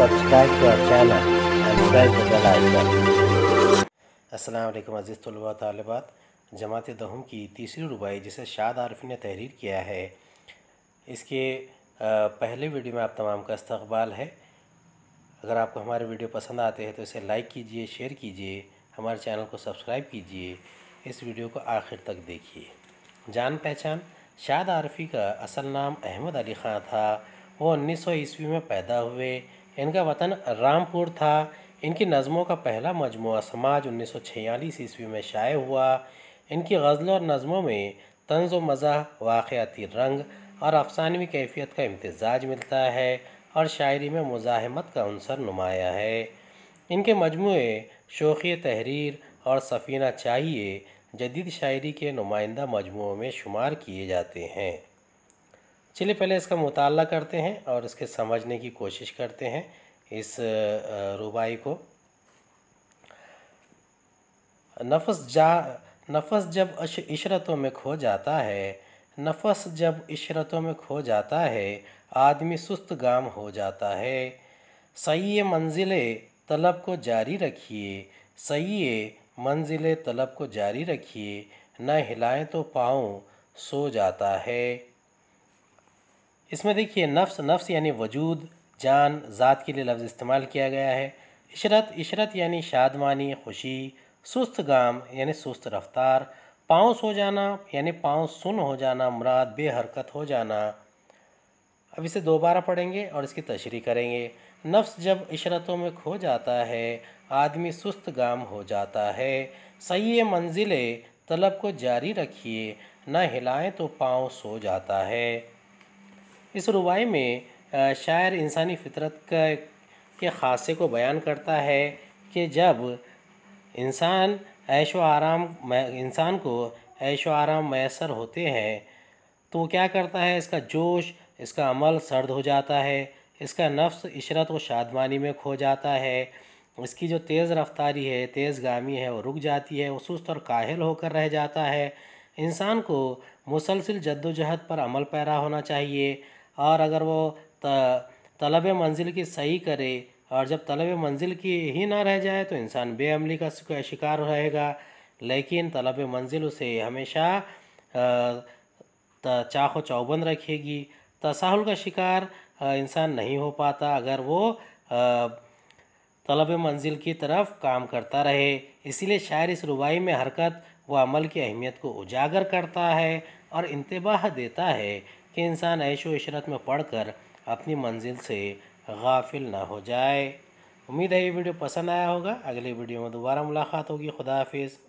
subscribe to our channel and press the bell icon. Aslam अज़ीज़ तलबा तलबात जमात दहम की तीसरी रुबाई जिसे शाद आरफी ने तहरीर किया है इसके पहले वीडियो में आप तमाम का इस्तबाल है अगर आपको हमारे वीडियो पसंद आते हैं तो इसे लाइक कीजिए शेयर कीजिए हमारे चैनल को सब्सक्राइब कीजिए इस वीडियो को आखिर तक देखिए जान पहचान शाद आरफी का असल नाम अहमद अली ख़ान था वो उन्नीस सौ ईस्वी में पैदा हुए इनका वतन रामपुर था इनकी नज़मों का पहला मजमू समाज उन्नीस सौ छियालीस ईस्वी में शाये हुआ इनकी गज़लों और नज़मों में तंज व मजा वाक़ियाती रंग और अफसानवी कैफियत का इम्तजाज मिलता है और शायरी में मुजाहमत का अनसर नुमाया है इनके मजमू शोखी तहरीर और सफ़ीना चाहिए जदीद शायरी के नुमाइंदा मजमुओं में शुमार किए जाते हैं चलिए पहले इसका मुताल करते हैं और इसके समझने की कोशिश करते हैं इस रुबाई को नफस जा नफस जब इशरतों में खो जाता है नफस जब इशरतों में खो जाता है आदमी सुस्त गाम हो जाता है सही मंजिल तलब को जारी रखिए सही मंजिल तलब को जारी रखिए न हिलाएं तो पाँव सो जाता है इसमें देखिए नफ्स नफ्स यानी वजूद जान ज़ात के लिए लफ्ज़ इस्तेमाल किया गया है इशरत इशरत यानी शादमानी खुशी सुस्त गाम यानी सुस्त रफ्तार पाँव सो जाना यानी पाँव सुन हो जाना मुराद बेहरकत हो जाना अब इसे दोबारा पढ़ेंगे और इसकी तशरी करेंगे नफ्स जब इशरतों में खो जाता है आदमी सुस्त गाम हो जाता है सही मंजिल तलब को जारी रखिए ना हिलाएं तो पाँव सो जाता है इस रुबाई में शायर इंसानी फितरत का के ख़ासे को बयान करता है कि जब इंसान ऐश आराम इंसान को ऐश आराम मैसर होते हैं तो वो क्या करता है इसका जोश इसका अमल सर्द हो जाता है इसका नफ्स इशरत व शादमानी में खो जाता है इसकी जो तेज़ रफ्तारी है तेज़ गामी है वो रुक जाती है वो सुस्त और काहिल होकर रह जाता है इंसान को मुसलसिल जद्दोजहद पर अमल पैरा होना चाहिए और अगर वो तलब मंजिल की सही करे और जब तलब मंजिल की ही ना रह जाए तो इंसान बेअमली का शिकार रहेगा लेकिन तलब मंजिल उसे हमेशा चाहो चौबंद रखेगी तसाहुल का शिकार इंसान नहीं हो पाता अगर वो तलब मंजिल की तरफ काम करता रहे इसीलिए शायर इस रुबाई में हरकत व अमल की अहमियत को उजागर करता है और इंतबाह देता है कि इंसान ऐश इशरत में पढ़ कर अपनी मंजिल से गाफिल ना हो जाए उम्मीद है ये वीडियो पसंद आया होगा अगले वीडियो में दोबारा मुलाकात होगी खुदा हाफिज़